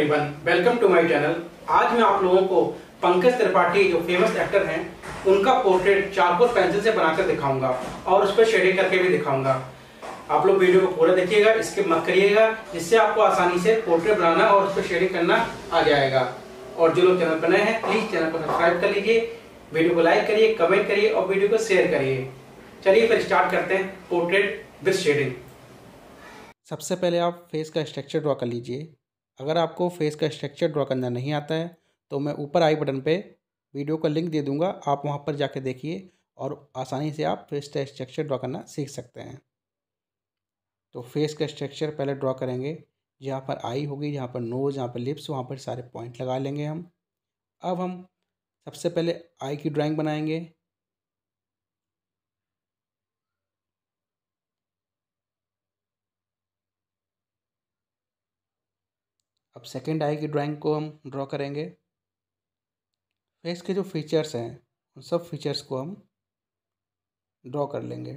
everyone welcome to my channel आज मैं आप लोगों को पंकज त्रिपाठी जो फेमस एक्टर हैं उनका पोर्ट्रेट चारकोल पेंसिल से बनाकर दिखाऊंगा और उस पर शेडिंग करके भी दिखाऊंगा आप लोग वीडियो को पूरा देखिएगा इसके मत करिएगा जिससे आपको आसानी से पोर्ट्रेट बनाना और उस पर शेडिंग करना आ जाएगा और जो लोग चैनल पर नए हैं प्लीज चैनल को सब्सक्राइब कर लीजिए वीडियो को लाइक करिए कमेंट करिए और वीडियो को शेयर करिए चलिए फिर स्टार्ट करते हैं पोर्ट्रेट विथ शेडिंग सबसे पहले आप फेस का स्ट्रक्चर ड्रॉ कर लीजिए अगर आपको फेस का स्ट्रक्चर ड्रॉ करना नहीं आता है तो मैं ऊपर आई बटन पे वीडियो का लिंक दे दूंगा आप वहाँ पर जाके देखिए और आसानी से आप फेस का स्ट्रक्चर ड्रॉ करना सीख सकते हैं तो फेस का स्ट्रक्चर पहले ड्रॉ करेंगे जहाँ पर आई होगी जहाँ पर नोज़ जहाँ पर लिप्स वहाँ पर सारे पॉइंट लगा लेंगे हम अब हम सबसे पहले आई की ड्राइंग बनाएंगे अब सेकेंड आई की ड्राइंग को हम ड्रॉ करेंगे फेस के जो फीचर्स हैं उन सब फीचर्स को हम ड्रॉ कर लेंगे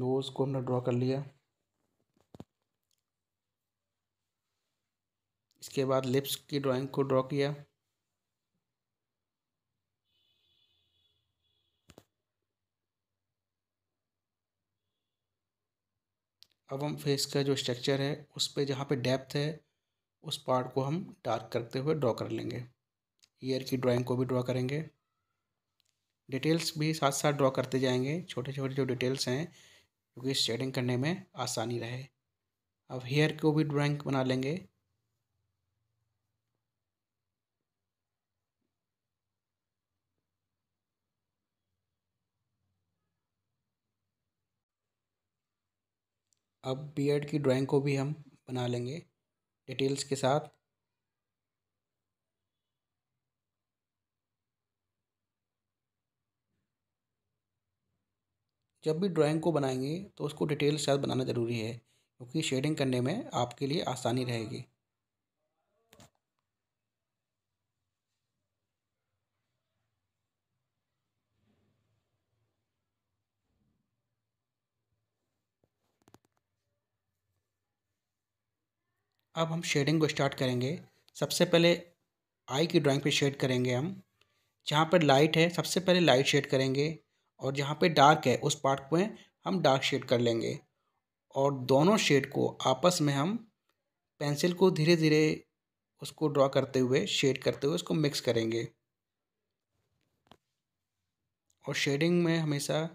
नोज़ को हमने ड्रॉ कर लिया इसके बाद लिप्स की ड्राइंग को ड्रॉ किया अब हम फेस का जो स्ट्रक्चर है उस पर जहाँ पे डेप्थ है उस पार्ट को हम डार्क करते हुए ड्रॉ कर लेंगे ईयर की ड्राइंग को भी ड्रॉ करेंगे डिटेल्स भी साथ साथ ड्रॉ करते जाएंगे छोटे छोटे जो डिटेल्स हैं क्योंकि शेडिंग करने में आसानी रहे अब हेयर को भी ड्राइंग बना लेंगे अब बीएड की ड्राइंग को भी हम बना लेंगे डिटेल्स के साथ जब भी ड्राइंग को बनाएंगे तो उसको डिटेल्स के साथ बनाना ज़रूरी है क्योंकि शेडिंग करने में आपके लिए आसानी रहेगी अब हम शेडिंग को स्टार्ट करेंगे सबसे पहले आई की ड्राइंग पे शेड करेंगे हम जहाँ पर लाइट है सबसे पहले लाइट शेड करेंगे और जहाँ पे डार्क है उस पार्ट में हम डार्क शेड कर लेंगे और दोनों शेड को आपस में हम पेंसिल को धीरे धीरे उसको ड्रॉ करते हुए शेड करते हुए उसको मिक्स करेंगे और शेडिंग में हमेशा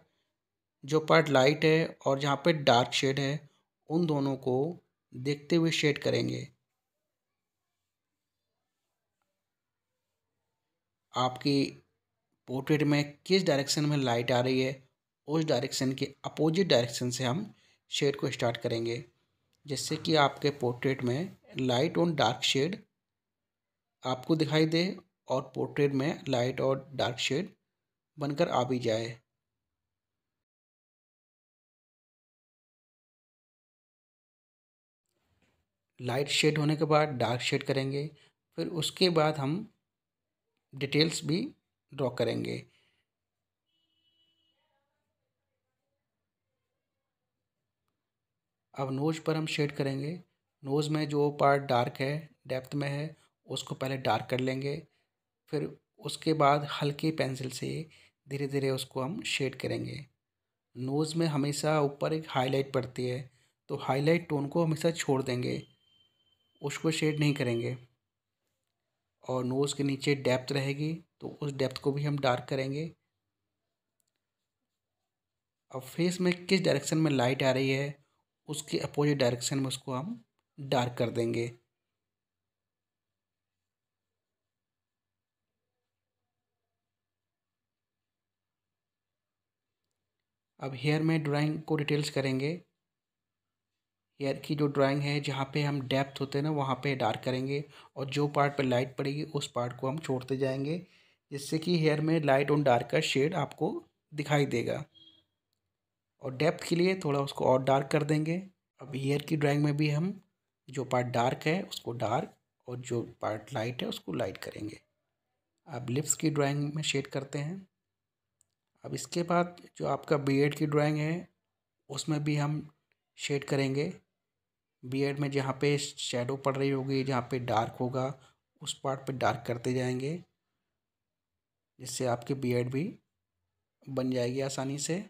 जो पार्ट लाइट है और जहाँ पे डार्क शेड है उन दोनों को देखते हुए शेड करेंगे आपकी पोर्ट्रेट में किस डायरेक्शन में लाइट आ रही है उस डायरेक्शन के अपोजिट डायरेक्शन से हम शेड को स्टार्ट करेंगे जिससे कि आपके पोर्ट्रेट में लाइट और डार्क शेड आपको दिखाई दे और पोर्ट्रेट में लाइट और डार्क शेड बनकर आ भी जाए लाइट शेड होने के बाद डार्क शेड करेंगे फिर उसके बाद हम डिटेल्स भी ड्रॉ करेंगे अब नोज पर हम शेड करेंगे नोज़ में जो पार्ट डार्क है डेप्थ में है उसको पहले डार्क कर लेंगे फिर उसके बाद हल्के पेंसिल से धीरे धीरे उसको हम शेड करेंगे नोज़ में हमेशा ऊपर एक हाईलाइट पड़ती है तो हाईलाइट टोन को हमेशा छोड़ देंगे उसको शेड नहीं करेंगे और नोज़ के नीचे डेप्थ रहेगी तो उस डेप्थ को भी हम डार्क करेंगे अब फेस में किस डायरेक्शन में लाइट आ रही है उसके अपोजिट डायरेक्शन में उसको हम डार्क कर देंगे अब हेयर में ड्राइंग को डिटेल्स करेंगे हेयर की जो ड्राइंग है जहाँ पे हम डेप्थ होते हैं ना वहाँ पे डार्क करेंगे और जो पार्ट पे लाइट पड़ेगी उस पार्ट को हम छोड़ते जाएंगे जिससे कि हेयर में लाइट और डार्क का शेड आपको दिखाई देगा और डेप्थ के लिए थोड़ा उसको और डार्क कर देंगे अब हेयर की ड्राइंग में भी हम जो पार्ट डार्क है उसको डार्क और जो पार्ट लाइट है उसको लाइट करेंगे अब लिप्स की ड्राइंग में शेड करते हैं अब इसके बाद जो आपका बी की ड्राइंग है उसमें भी हम शेड करेंगे एड में जहाँ पे शेडो पड़ रही होगी जहाँ पे डार्क होगा उस पार्ट पे डार्क करते जाएंगे जिससे आपकी एड भी बन जाएगी आसानी से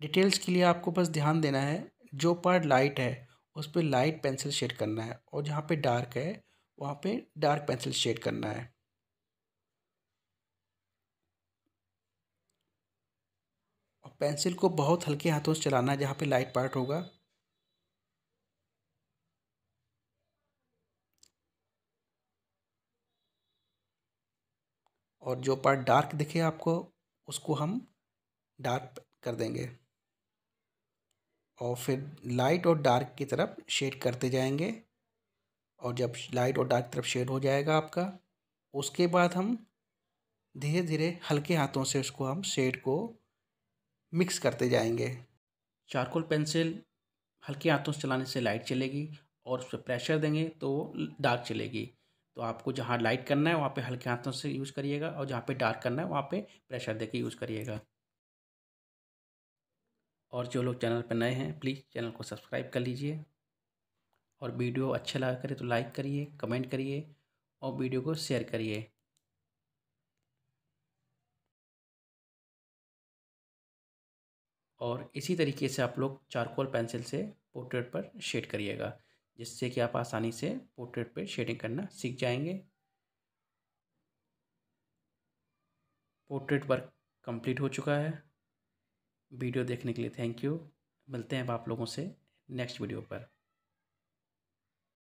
डिटेल्स के लिए आपको बस ध्यान देना है जो पार्ट लाइट है उस पर लाइट पेंसिल शेड करना है और जहाँ पे डार्क है वहाँ पे डार्क पेंसिल शेड करना है पेंसिल को बहुत हल्के हाथों से चलाना है जहाँ पे लाइट पार्ट होगा और जो पार्ट डार्क दिखे आपको उसको हम डार्क कर देंगे और फिर लाइट और डार्क की तरफ शेड करते जाएंगे और जब लाइट और डार्क तरफ शेड हो जाएगा आपका उसके बाद हम धीरे धीरे हल्के हाथों से उसको हम शेड को मिक्स करते जाएंगे चारकोल पेंसिल हल्के हाथों से चलाने से लाइट चलेगी और उस पर प्रेशर देंगे तो वो डार्क चलेगी तो आपको जहाँ लाइट करना है वहाँ पे हल्के हाथों से यूज़ करिएगा और जहाँ पे डार्क करना है वहाँ पे प्रेशर दे यूज़ करिएगा और जो लोग चैनल पर नए हैं प्लीज़ चैनल को सब्सक्राइब कर लीजिए और वीडियो अच्छा लगा करे तो लाइक करिए कमेंट करिए और वीडियो को शेयर करिए और इसी तरीके से आप लोग चारकोल पेंसिल से पोर्ट्रेट पर शेड करिएगा जिससे कि आप आसानी से पोर्ट्रेट पर शेडिंग करना सीख जाएंगे पोर्ट्रेट वर्क कंप्लीट हो चुका है वीडियो देखने के लिए थैंक यू मिलते हैं आप लोगों से नेक्स्ट वीडियो पर